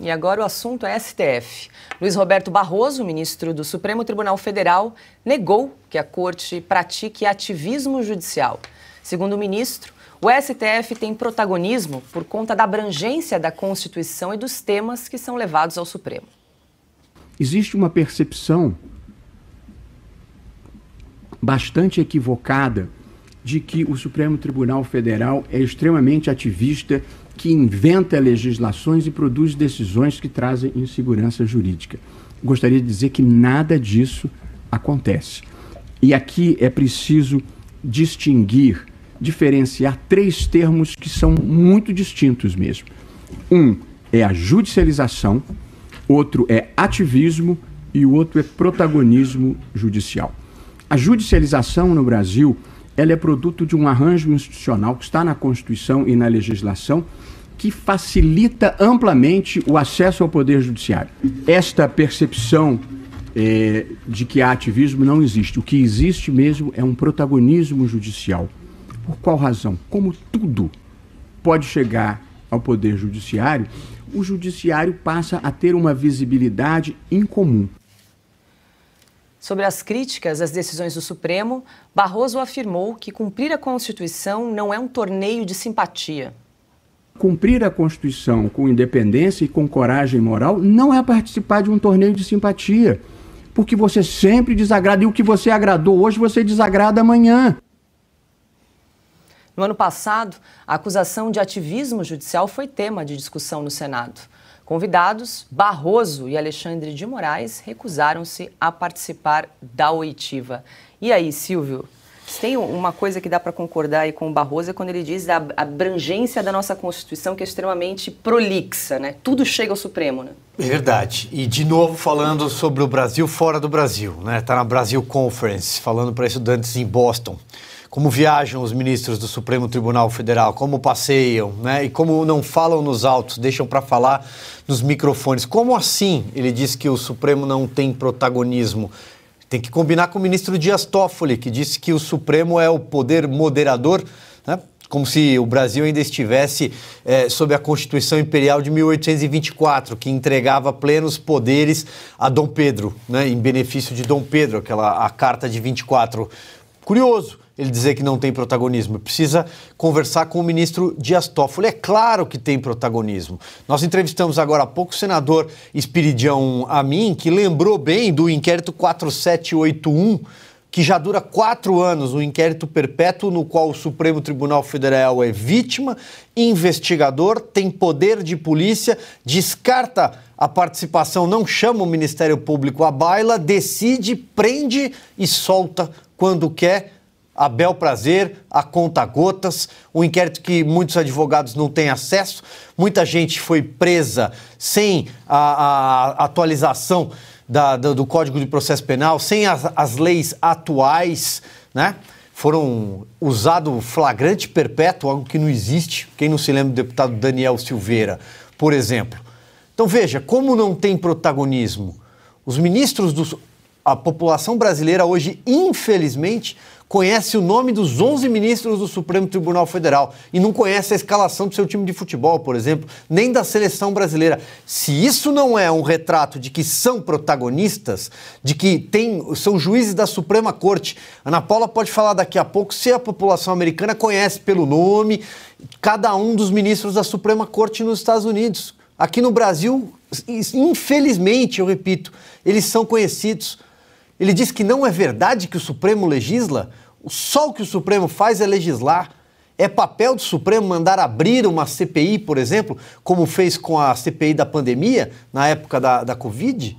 E agora o assunto é STF. Luiz Roberto Barroso, ministro do Supremo Tribunal Federal, negou que a corte pratique ativismo judicial. Segundo o ministro, o STF tem protagonismo por conta da abrangência da Constituição e dos temas que são levados ao Supremo. Existe uma percepção bastante equivocada de que o Supremo Tribunal Federal é extremamente ativista que inventa legislações e produz decisões que trazem insegurança jurídica. Gostaria de dizer que nada disso acontece. E aqui é preciso distinguir, diferenciar três termos que são muito distintos mesmo. Um é a judicialização, outro é ativismo e o outro é protagonismo judicial. A judicialização no Brasil ela é produto de um arranjo institucional que está na Constituição e na legislação que facilita amplamente o acesso ao Poder Judiciário. Esta percepção é, de que há ativismo não existe. O que existe mesmo é um protagonismo judicial. Por qual razão? Como tudo pode chegar ao Poder Judiciário, o Judiciário passa a ter uma visibilidade incomum. Sobre as críticas às decisões do Supremo, Barroso afirmou que cumprir a Constituição não é um torneio de simpatia. Cumprir a Constituição com independência e com coragem moral não é participar de um torneio de simpatia, porque você sempre desagrada e o que você agradou hoje, você desagrada amanhã. No ano passado, a acusação de ativismo judicial foi tema de discussão no Senado. Convidados, Barroso e Alexandre de Moraes recusaram-se a participar da oitiva. E aí, Silvio? Tem uma coisa que dá para concordar aí com o Barroso é quando ele diz da abrangência da nossa Constituição, que é extremamente prolixa, né? Tudo chega ao Supremo, né? É verdade. E, de novo, falando sobre o Brasil fora do Brasil, né? Está na Brasil Conference, falando para estudantes em Boston como viajam os ministros do Supremo Tribunal Federal, como passeiam, né? E como não falam nos autos, deixam para falar nos microfones. Como assim ele diz que o Supremo não tem protagonismo? Tem que combinar com o ministro Dias Toffoli, que disse que o Supremo é o poder moderador, né? como se o Brasil ainda estivesse é, sob a Constituição Imperial de 1824, que entregava plenos poderes a Dom Pedro, né? em benefício de Dom Pedro, aquela a Carta de 24. Curioso ele dizer que não tem protagonismo, precisa conversar com o ministro Dias Toffoli. É claro que tem protagonismo. Nós entrevistamos agora há pouco o senador Espiridião Amin, que lembrou bem do inquérito 4781 que já dura quatro anos, um inquérito perpétuo no qual o Supremo Tribunal Federal é vítima, investigador, tem poder de polícia, descarta a participação, não chama o Ministério Público à baila, decide, prende e solta quando quer a bel prazer, a conta gotas, um inquérito que muitos advogados não têm acesso, muita gente foi presa sem a, a atualização da, da, do Código de Processo Penal, sem as, as leis atuais, né? Foram usado flagrante perpétuo, algo que não existe. Quem não se lembra do deputado Daniel Silveira, por exemplo. Então veja, como não tem protagonismo, os ministros do. A população brasileira hoje, infelizmente, conhece o nome dos 11 ministros do Supremo Tribunal Federal e não conhece a escalação do seu time de futebol, por exemplo, nem da seleção brasileira. Se isso não é um retrato de que são protagonistas, de que tem, são juízes da Suprema Corte, Ana Paula pode falar daqui a pouco se a população americana conhece pelo nome cada um dos ministros da Suprema Corte nos Estados Unidos. Aqui no Brasil, infelizmente, eu repito, eles são conhecidos. Ele diz que não é verdade que o Supremo legisla, só o que o Supremo faz é legislar. É papel do Supremo mandar abrir uma CPI, por exemplo, como fez com a CPI da pandemia, na época da, da Covid?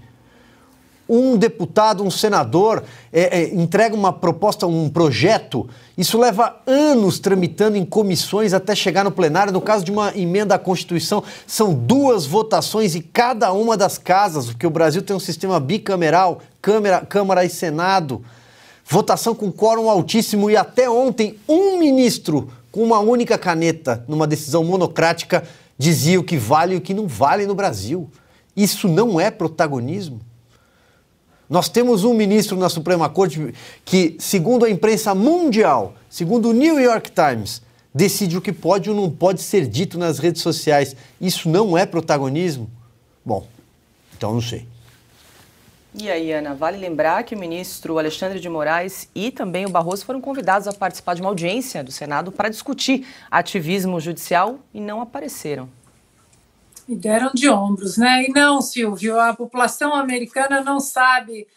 Um deputado, um senador é, é, entrega uma proposta, um projeto, isso leva anos tramitando em comissões até chegar no plenário. No caso de uma emenda à Constituição, são duas votações e cada uma das casas, porque o Brasil tem um sistema bicameral Câmara, Câmara e Senado. Votação com quórum altíssimo e até ontem um ministro com uma única caneta, numa decisão monocrática, dizia o que vale e o que não vale no Brasil. Isso não é protagonismo? Nós temos um ministro na Suprema Corte que, segundo a imprensa mundial, segundo o New York Times, decide o que pode ou não pode ser dito nas redes sociais. Isso não é protagonismo? Bom, então não sei. E aí, Ana, vale lembrar que o ministro Alexandre de Moraes e também o Barroso foram convidados a participar de uma audiência do Senado para discutir ativismo judicial e não apareceram. E deram de ombros, né? E não, Silvio, a população americana não sabe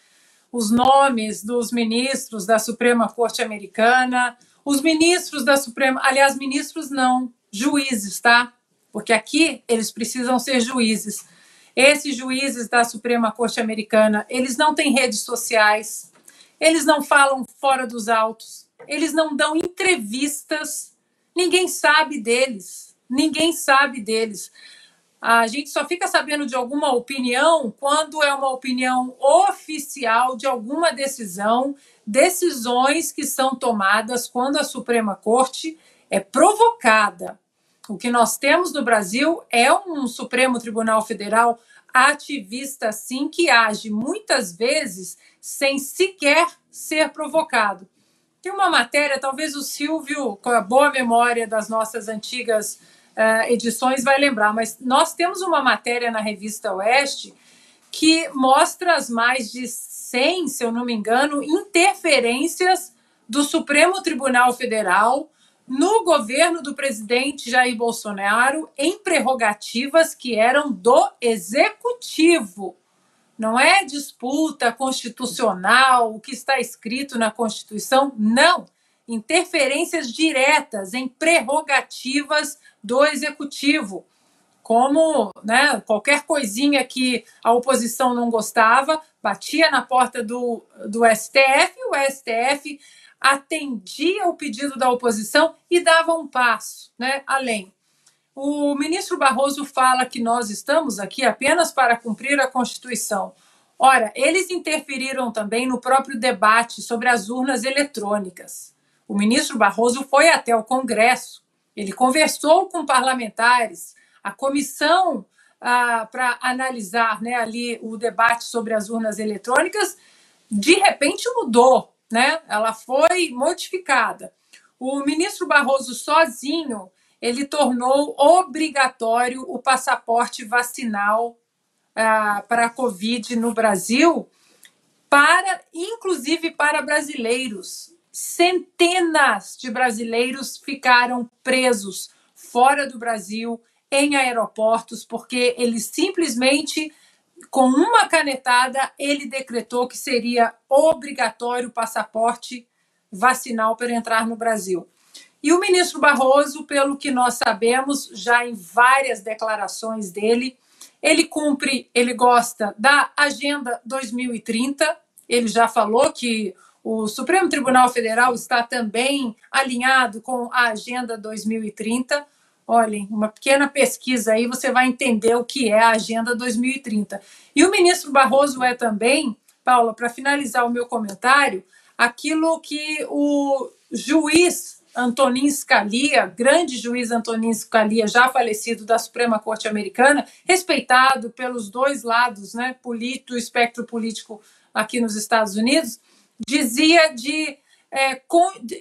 os nomes dos ministros da Suprema Corte Americana, os ministros da Suprema, aliás, ministros não, juízes, tá? Porque aqui eles precisam ser juízes esses juízes da Suprema Corte Americana, eles não têm redes sociais, eles não falam fora dos autos, eles não dão entrevistas, ninguém sabe deles, ninguém sabe deles. A gente só fica sabendo de alguma opinião quando é uma opinião oficial de alguma decisão, decisões que são tomadas quando a Suprema Corte é provocada o que nós temos no Brasil é um Supremo Tribunal Federal ativista, sim, que age muitas vezes sem sequer ser provocado. Tem uma matéria, talvez o Silvio, com a boa memória das nossas antigas uh, edições, vai lembrar, mas nós temos uma matéria na revista Oeste que mostra as mais de 100, se eu não me engano, interferências do Supremo Tribunal Federal no governo do presidente Jair Bolsonaro em prerrogativas que eram do executivo. Não é disputa constitucional, o que está escrito na Constituição, não. Interferências diretas em prerrogativas do executivo. Como né, qualquer coisinha que a oposição não gostava, batia na porta do, do STF, o STF atendia o pedido da oposição e dava um passo né, além. O ministro Barroso fala que nós estamos aqui apenas para cumprir a Constituição. Ora, eles interferiram também no próprio debate sobre as urnas eletrônicas. O ministro Barroso foi até o Congresso, ele conversou com parlamentares, a comissão ah, para analisar né, ali o debate sobre as urnas eletrônicas, de repente mudou né? Ela foi modificada. O ministro Barroso sozinho ele tornou obrigatório o passaporte vacinal ah, para a Covid no Brasil, para inclusive para brasileiros. Centenas de brasileiros ficaram presos fora do Brasil, em aeroportos, porque eles simplesmente com uma canetada, ele decretou que seria obrigatório o passaporte vacinal para entrar no Brasil. E o ministro Barroso, pelo que nós sabemos, já em várias declarações dele, ele cumpre, ele gosta da Agenda 2030. Ele já falou que o Supremo Tribunal Federal está também alinhado com a Agenda 2030. Olhem, uma pequena pesquisa aí, você vai entender o que é a Agenda 2030. E o ministro Barroso é também, Paula, para finalizar o meu comentário, aquilo que o juiz Antonin Scalia, grande juiz Antonin Scalia, já falecido da Suprema Corte Americana, respeitado pelos dois lados né, do espectro político aqui nos Estados Unidos, dizia de é,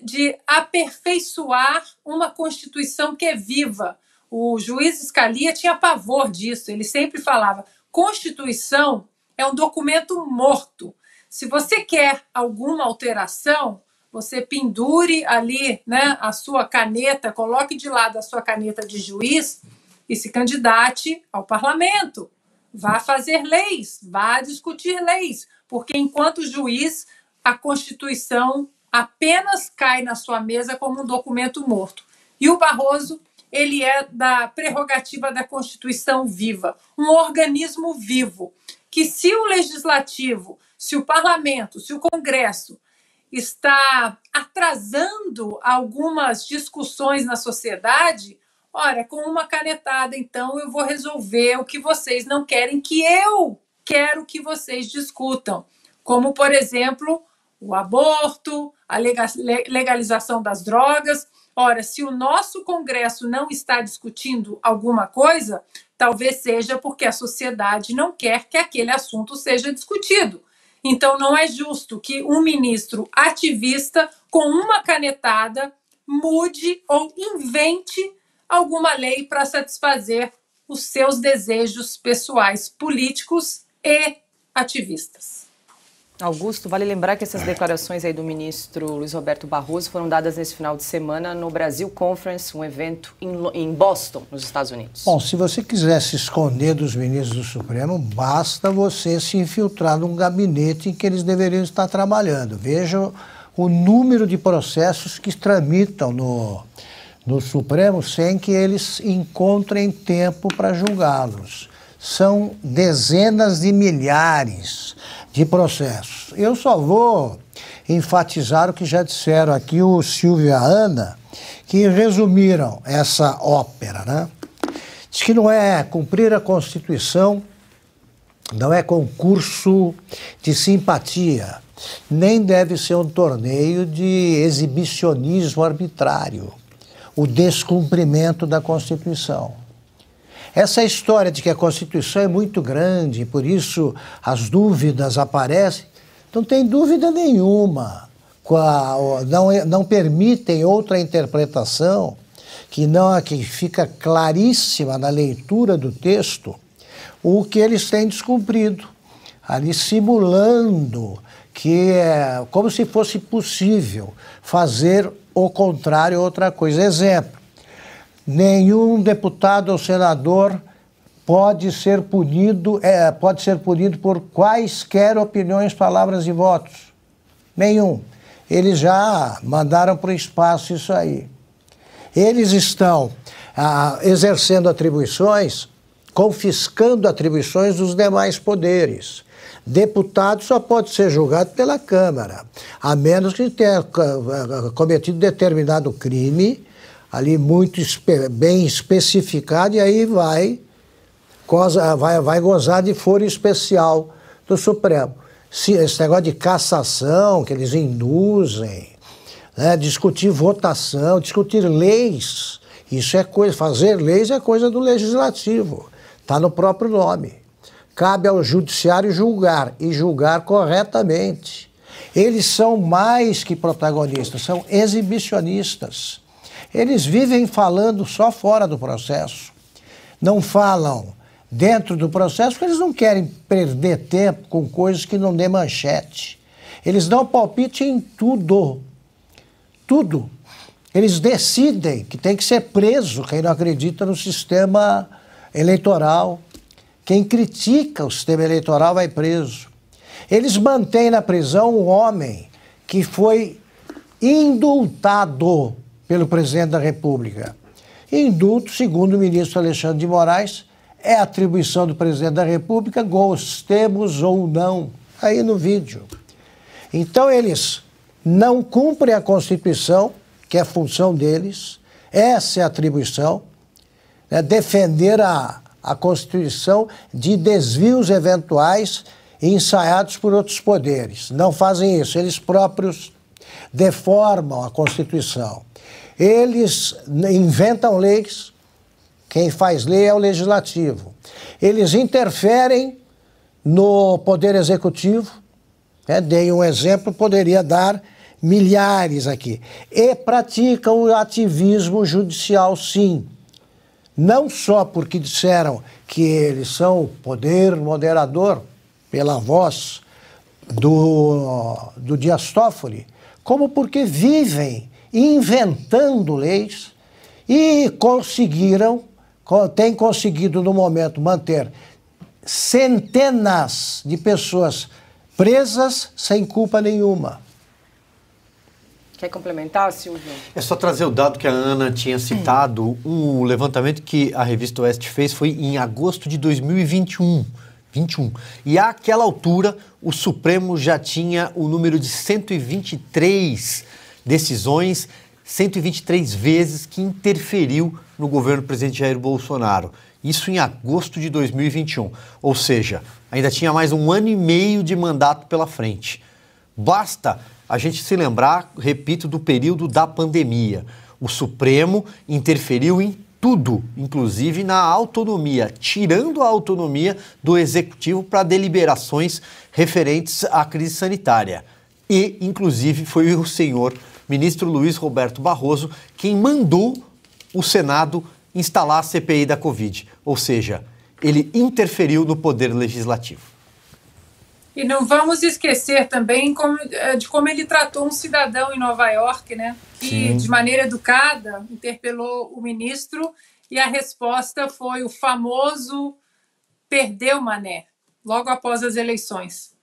de aperfeiçoar uma Constituição que é viva. O juiz Scalia tinha pavor disso, ele sempre falava: Constituição é um documento morto. Se você quer alguma alteração, você pendure ali né, a sua caneta, coloque de lado a sua caneta de juiz e se candidate ao parlamento. Vá fazer leis, vá discutir leis, porque enquanto juiz, a Constituição apenas cai na sua mesa como um documento morto. E o Barroso, ele é da prerrogativa da Constituição viva, um organismo vivo, que se o legislativo, se o parlamento, se o Congresso está atrasando algumas discussões na sociedade, ora, com uma canetada, então eu vou resolver o que vocês não querem que eu quero que vocês discutam, como por exemplo, o aborto, a legalização das drogas. Ora, se o nosso Congresso não está discutindo alguma coisa, talvez seja porque a sociedade não quer que aquele assunto seja discutido. Então, não é justo que um ministro ativista, com uma canetada, mude ou invente alguma lei para satisfazer os seus desejos pessoais, políticos e ativistas. Augusto, vale lembrar que essas é. declarações aí do ministro Luiz Roberto Barroso foram dadas nesse final de semana no Brasil Conference, um evento em, Boston, nos Estados Unidos. Bom, se você quiser se esconder dos ministros do Supremo, basta você se infiltrar num gabinete em que eles deveriam estar trabalhando. Veja o número de processos que tramitam no, no Supremo sem que eles encontrem tempo para julgá-los são dezenas de milhares de processos. Eu só vou enfatizar o que já disseram aqui o Silvio e a Ana, que resumiram essa ópera, né? Diz que não é cumprir a Constituição, não é concurso de simpatia, nem deve ser um torneio de exibicionismo arbitrário, o descumprimento da Constituição. Essa história de que a Constituição é muito grande, por isso as dúvidas aparecem, não tem dúvida nenhuma. Não, não permitem outra interpretação que não a que fica claríssima na leitura do texto o que eles têm descumprido, ali simulando que é como se fosse possível fazer o contrário outra coisa. Exemplo, nenhum deputado ou senador pode ser punido, é, pode ser punido por quaisquer opiniões, palavras e votos. Nenhum. Eles já mandaram para o espaço isso aí. Eles estão ah, exercendo atribuições, confiscando atribuições dos demais poderes. Deputado só pode ser julgado pela Câmara, a menos que tenha ah, cometido determinado crime ali muito espe bem especificado e aí vai, goza, vai, vai gozar de foro especial do Supremo. Se, esse negócio de cassação que eles induzem, né, discutir votação, discutir leis, isso é coisa, fazer leis é coisa do legislativo, está no próprio nome. Cabe ao judiciário julgar e julgar corretamente. Eles são mais que protagonistas, são exibicionistas. Eles vivem falando só fora do processo. Não falam dentro do processo porque eles não querem perder tempo com coisas que não dê manchete. Eles dão palpite em tudo. Tudo. Eles decidem que tem que ser preso quem não acredita no sistema eleitoral. Quem critica o sistema eleitoral vai preso. Eles mantêm na prisão um homem que foi indultado pelo presidente da República. Indulto, segundo o ministro Alexandre de Moraes, é atribuição do presidente da República, gostemos ou não, tá aí no vídeo. Então eles não cumprem a Constituição, que é função deles, essa é a atribuição, né? defender a, a Constituição de desvios eventuais ensaiados por outros poderes. Não fazem isso, eles próprios deformam a Constituição. Eles inventam leis, quem faz lei é o legislativo. Eles interferem no poder executivo. Né? Dei um exemplo, poderia dar milhares aqui. E praticam o ativismo judicial, sim. Não só porque disseram que eles são o poder moderador, pela voz do, do Dias Toffoli, como porque vivem inventando leis e conseguiram, têm conseguido no momento manter centenas de pessoas presas sem culpa nenhuma. Quer complementar, Silvio? É só trazer o dado que a Ana tinha citado. O levantamento que a revista Oeste fez foi em agosto de 2021. 21. E àquela altura, o Supremo já tinha o número de 123 decisões 123 vezes que interferiu no governo do presidente Jair Bolsonaro. Isso em agosto de 2021. Ou seja, ainda tinha mais um ano e meio de mandato pela frente. Basta a gente se lembrar, repito, do período da pandemia. O Supremo interferiu em tudo, inclusive na autonomia, tirando a autonomia do executivo para deliberações referentes à crise sanitária. E, inclusive, foi o senhor ministro Luiz Roberto Barroso, quem mandou o Senado instalar a CPI da Covid, ou seja, ele interferiu no poder legislativo. E não vamos esquecer também como, é, de como ele tratou um cidadão em Nova York, né? Que, Sim. de maneira educada, interpelou o ministro e a resposta foi o famoso perdeu mané, logo após as eleições.